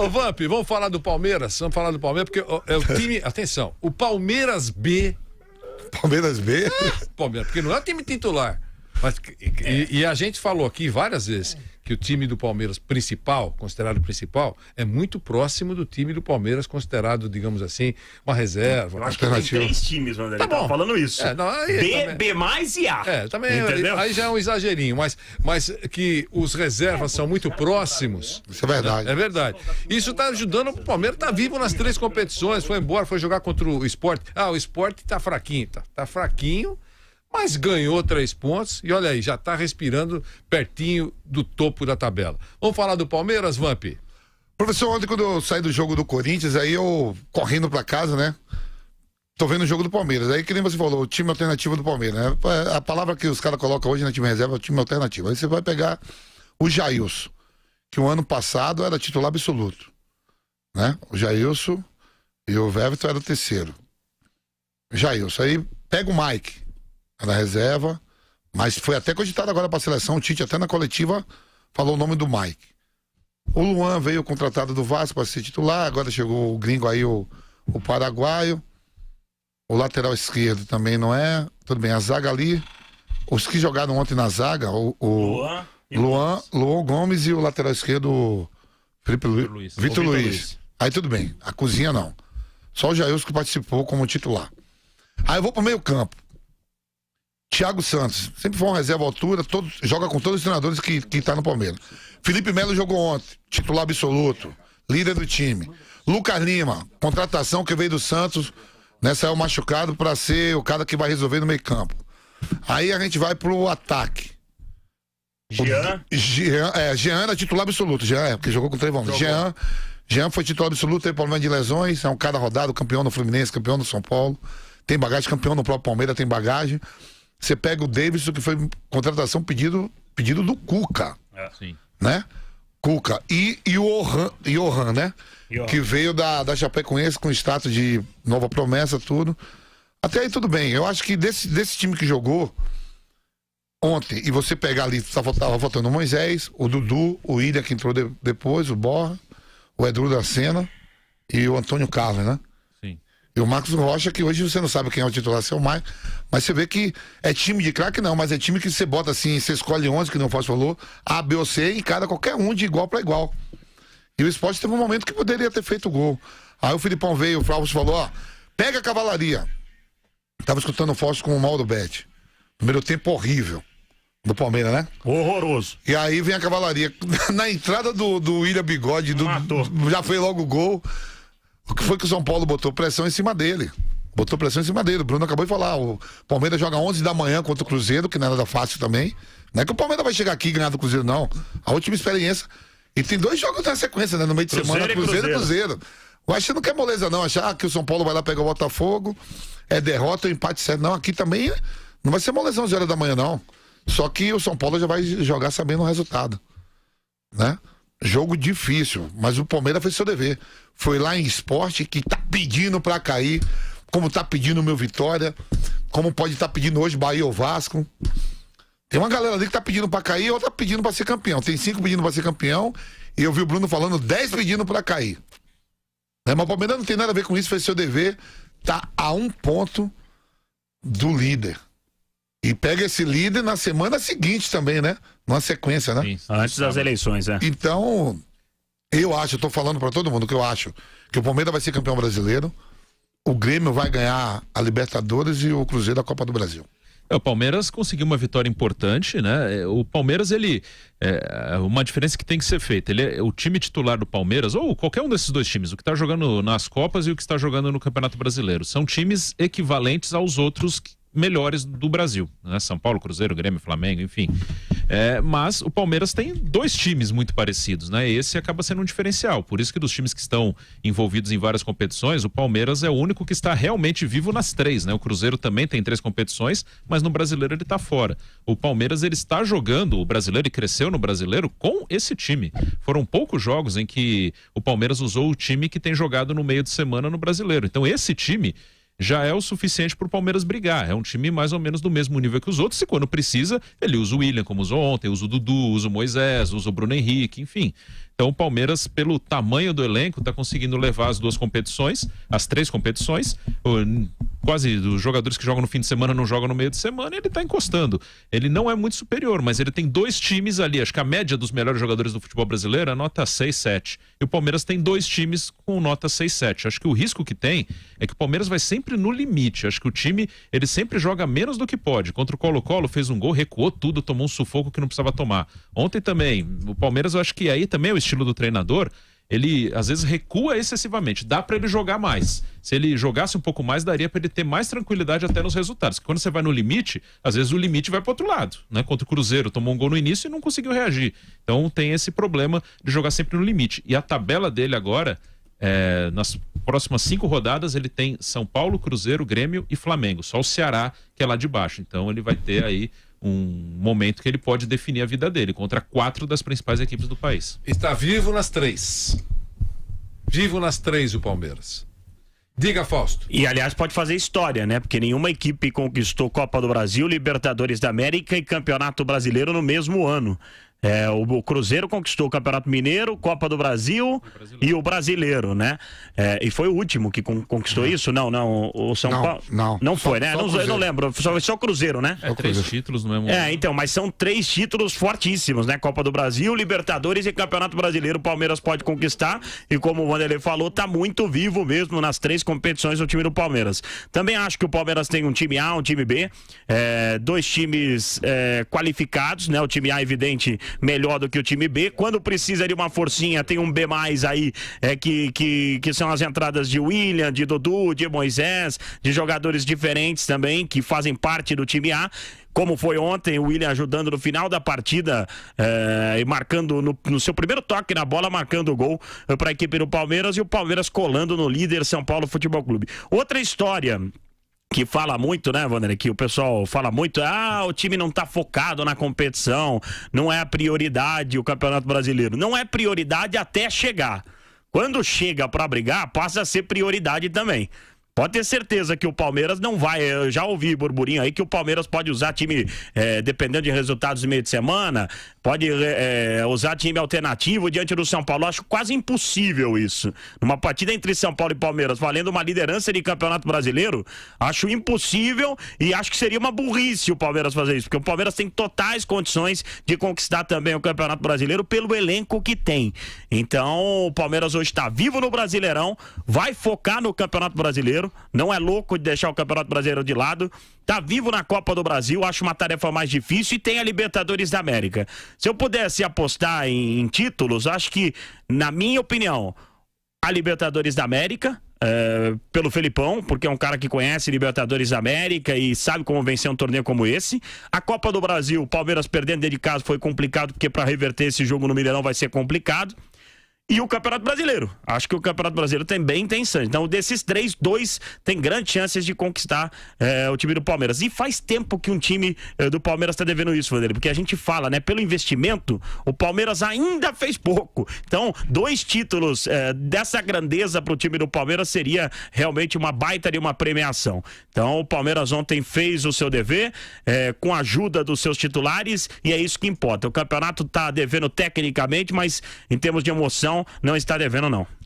ô, Vamp, vamos falar do Palmeiras? Vamos falar do Palmeiras, porque é o time. Atenção, o Palmeiras B. Palmeiras B? É, Palmeiras, porque não é o time titular. Mas, é. e, e, a gente falou aqui várias vezes que o time do Palmeiras principal, considerado principal, é muito próximo do time do Palmeiras considerado, digamos assim, uma reserva. Eu acho que tem três times, mano. Tá bom. falando isso. É, não, B, também... B mais e A. É, também. Entendeu? Aí já é um exagerinho, mas, mas que os reservas é, são muito próximos. Isso é verdade. É verdade. Isso está ajudando o Palmeiras, tá vivo nas três competições, foi embora, foi jogar contra o esporte. Ah, o esporte está fraquinho, tá, tá fraquinho mas ganhou três pontos e olha aí, já está respirando pertinho do topo da tabela. Vamos falar do Palmeiras, Vamp? Professor, ontem quando eu saí do jogo do Corinthians, aí eu correndo para casa, né? Tô vendo o jogo do Palmeiras. Aí que nem você falou, o time alternativo do Palmeiras, né? É, a palavra que os caras colocam hoje na time reserva é o time alternativo. Aí você vai pegar o Jailson, que o um ano passado era titular absoluto, né? O Jailson e o Everton era o terceiro. Jailson. Aí pega o Mike, era reserva. Mas foi até cogitado agora para a seleção. O Tite, até na coletiva, falou o nome do Mike. O Luan veio contratado do Vasco para ser titular. Agora chegou o gringo aí, o, o paraguaio. O lateral esquerdo também não é. Tudo bem, a zaga ali. Os que jogaram ontem na zaga, o, o Luan, Luan, Luan, Gomes e o lateral esquerdo, Felipe Lu... Luiz. Vitor Luiz. Luiz. Aí tudo bem. A cozinha não. Só o Jailson que participou como titular. Aí eu vou pro meio campo. Thiago Santos, sempre foi uma reserva altura, todo, joga com todos os treinadores que, que tá no Palmeiras. Felipe Melo jogou ontem, titular absoluto, líder do time. Lucas Lima, contratação que veio do Santos, né, saiu machucado para ser o cara que vai resolver no meio-campo. Aí a gente vai pro ataque. Jean? O, Jean, é, Jean era titular absoluto, Jean, é, porque jogou com três volantes. Jean, Jean foi titular absoluto, teve problema de lesões, é um cara rodado, campeão no Fluminense, campeão no São Paulo, tem bagagem, campeão no próprio Palmeiras, tem bagagem. Você pega o Davidson, que foi contratação pedido, pedido do Cuca. É, sim. Né? Cuca. E, e o Orhan, e Orhan né? Que veio da, da Chapecoense com status de nova promessa, tudo. Até aí tudo bem. Eu acho que desse, desse time que jogou ontem, e você pegar ali, tava, tava faltando o Moisés, o Dudu, o Ilha que entrou de, depois, o Borra, o Edu da Sena e o Antônio Carlos, né? E o Marcos Rocha, que hoje você não sabe quem é o titular, se é o Maio. Mas você vê que é time de craque, não, mas é time que você bota assim, você escolhe 11, que não Fausto falou, A, B ou C, e cara qualquer um de igual para igual. E o esporte teve um momento que poderia ter feito gol. Aí o Filipão veio, o Flávio falou: ó, pega a cavalaria. Tava escutando o Fausto com o Mauro Bet. Primeiro tempo horrível. Do Palmeiras, né? Horroroso. E aí vem a cavalaria. Na entrada do, do William Bigode, do, Matou. já foi logo o gol. Porque foi que o São Paulo botou pressão em cima dele. Botou pressão em cima dele. O Bruno acabou de falar. O Palmeiras joga 11 da manhã contra o Cruzeiro, que não é nada fácil também. Não é que o Palmeiras vai chegar aqui e ganhar do Cruzeiro, não. A última experiência. E tem dois jogos na sequência, né? No meio de Cruzeiro semana, Cruzeiro e Cruzeiro. Eu acho que não quer moleza, não. Achar que o São Paulo vai lá pegar o Botafogo, é derrota, é empate certo. Não, aqui também né? não vai ser moleza 11 horas da manhã, não. Só que o São Paulo já vai jogar sabendo o resultado. Né? jogo difícil, mas o Palmeiras fez seu dever. Foi lá em esporte que tá pedindo para cair, como tá pedindo o meu Vitória, como pode estar tá pedindo hoje Bahia ou Vasco. Tem uma galera ali que tá pedindo para cair, outra pedindo para ser campeão. Tem cinco pedindo para ser campeão e eu vi o Bruno falando dez pedindo para cair. Né, mas o Palmeiras não tem nada a ver com isso, fez seu dever. Tá a um ponto do líder. E pega esse líder na semana seguinte também, né? Numa sequência, né? Sim, antes das então, eleições, né? Então, eu acho, eu tô falando para todo mundo que eu acho que o Palmeiras vai ser campeão brasileiro, o Grêmio vai ganhar a Libertadores e o Cruzeiro a Copa do Brasil. É, o Palmeiras conseguiu uma vitória importante, né? É, o Palmeiras, ele. É, uma diferença que tem que ser feita. Ele é, o time titular do Palmeiras, ou qualquer um desses dois times, o que está jogando nas Copas e o que está jogando no Campeonato Brasileiro. São times equivalentes aos outros melhores do Brasil, né? São Paulo, Cruzeiro, Grêmio, Flamengo, enfim. É, mas o Palmeiras tem dois times muito parecidos, né? Esse acaba sendo um diferencial. Por isso que dos times que estão envolvidos em várias competições, o Palmeiras é o único que está realmente vivo nas três, né? O Cruzeiro também tem três competições, mas no Brasileiro ele está fora. O Palmeiras ele está jogando o Brasileiro e cresceu no Brasileiro com esse time. Foram poucos jogos em que o Palmeiras usou o time que tem jogado no meio de semana no Brasileiro. Então esse time já é o suficiente para o Palmeiras brigar. É um time mais ou menos do mesmo nível que os outros, e quando precisa, ele usa o William, como usou ontem, usa o Dudu, usa o Moisés, usa o Bruno Henrique, enfim. Então o Palmeiras, pelo tamanho do elenco, está conseguindo levar as duas competições, as três competições, quase os jogadores que jogam no fim de semana não jogam no meio de semana, ele tá encostando. Ele não é muito superior, mas ele tem dois times ali. Acho que a média dos melhores jogadores do futebol brasileiro é nota 6, 7. E o Palmeiras tem dois times com nota 6, 7. Acho que o risco que tem é que o Palmeiras vai sempre no limite. Acho que o time, ele sempre joga menos do que pode. Contra o Colo-Colo, fez um gol, recuou tudo, tomou um sufoco que não precisava tomar. Ontem também, o Palmeiras, eu acho que aí também é o estilo do treinador ele às vezes recua excessivamente. Dá para ele jogar mais. Se ele jogasse um pouco mais, daria para ele ter mais tranquilidade até nos resultados. Porque quando você vai no limite, às vezes o limite vai para outro lado, né? Contra o Cruzeiro, tomou um gol no início e não conseguiu reagir. Então tem esse problema de jogar sempre no limite. E a tabela dele agora, é, nas próximas cinco rodadas, ele tem São Paulo, Cruzeiro, Grêmio e Flamengo. Só o Ceará que é lá de baixo. Então ele vai ter aí um momento que ele pode definir a vida dele contra quatro das principais equipes do país. Está vivo nas três. Vivo nas três o Palmeiras. Diga, Fausto. E aliás, pode fazer história, né? Porque nenhuma equipe conquistou Copa do Brasil, Libertadores da América e Campeonato Brasileiro no mesmo ano. É, o, o, Cruzeiro conquistou o Campeonato Mineiro, Copa do Brasil o e o Brasileiro, né? É, e foi o último que con conquistou isso? Não, não. O São não, Paulo. Não. Não foi, só, né? Só não, eu não lembro. Só, só Cruzeiro, né? É, três Cruzeiro. títulos no mesmo. É, então, mas são três títulos fortíssimos, né? Copa do Brasil, Libertadores e Campeonato Brasileiro. O Palmeiras pode conquistar. E como o Vanderlei falou, tá muito vivo mesmo nas três competições o time do Palmeiras. Também acho que o Palmeiras tem um time A, um time B, é, dois times é, qualificados, né? O time A, evidente melhor do que o time B. Quando precisa de uma forcinha, tem um B mais aí, é, que, que, que são as entradas de William, de Dudu, de Moisés, de jogadores diferentes também, que fazem parte do time A como foi ontem, o William ajudando no final da partida eh, e marcando no, no, seu primeiro toque na bola, marcando o gol eh, para a equipe do Palmeiras e o Palmeiras colando no líder São Paulo Futebol Clube. Outra história que fala muito, né, Wander, que o pessoal fala muito, ah, o time não tá focado na competição, não é a prioridade o Campeonato Brasileiro. Não é prioridade até chegar. Quando chega para brigar, passa a ser prioridade também. Pode ter certeza que o Palmeiras não vai. Eh, eu já ouvi burburinho aí que o Palmeiras pode usar time, é, dependendo de resultados de meio de semana, pode é, é, usar time alternativo diante do São Paulo. Eu acho quase impossível isso. Numa partida entre São Paulo e Palmeiras, valendo uma liderança de Campeonato Brasileiro, acho impossível e acho que seria uma burrice o Palmeiras fazer isso, porque o Palmeiras tem totais condições de conquistar também o Campeonato Brasileiro pelo elenco que tem. Então, o Palmeiras hoje está vivo no Brasileirão, vai focar no Campeonato Brasileiro, não é louco de deixar o Campeonato Brasileiro de lado tá vivo na Copa do Brasil, acho uma tarefa mais difícil e tem a Libertadores da América. Se eu pudesse apostar em, em títulos, acho que, na minha opinião, a Libertadores da América, eh, pelo Felipão, porque é um cara que conhece Libertadores da América e sabe como vencer um torneio como esse. A Copa do Brasil, o Palmeiras perdendo dentro de casa foi complicado, porque para reverter esse jogo no Mineirão vai ser complicado e o Campeonato Brasileiro. Acho que o Campeonato Brasileiro também tem sangue. Então, desses três, dois tem grandes chances de conquistar é, o time do Palmeiras. E faz tempo que um time é, do Palmeiras está devendo isso, Vanderlei, porque a gente fala, né? Pelo investimento, o Palmeiras ainda fez pouco. Então, dois títulos é, dessa grandeza para o time do Palmeiras seria realmente uma baita de uma premiação. Então, o Palmeiras ontem fez o seu dever com a ajuda dos seus titulares e é isso que importa. O campeonato está devendo tecnicamente, mas em termos de emoção não, está devendo, não.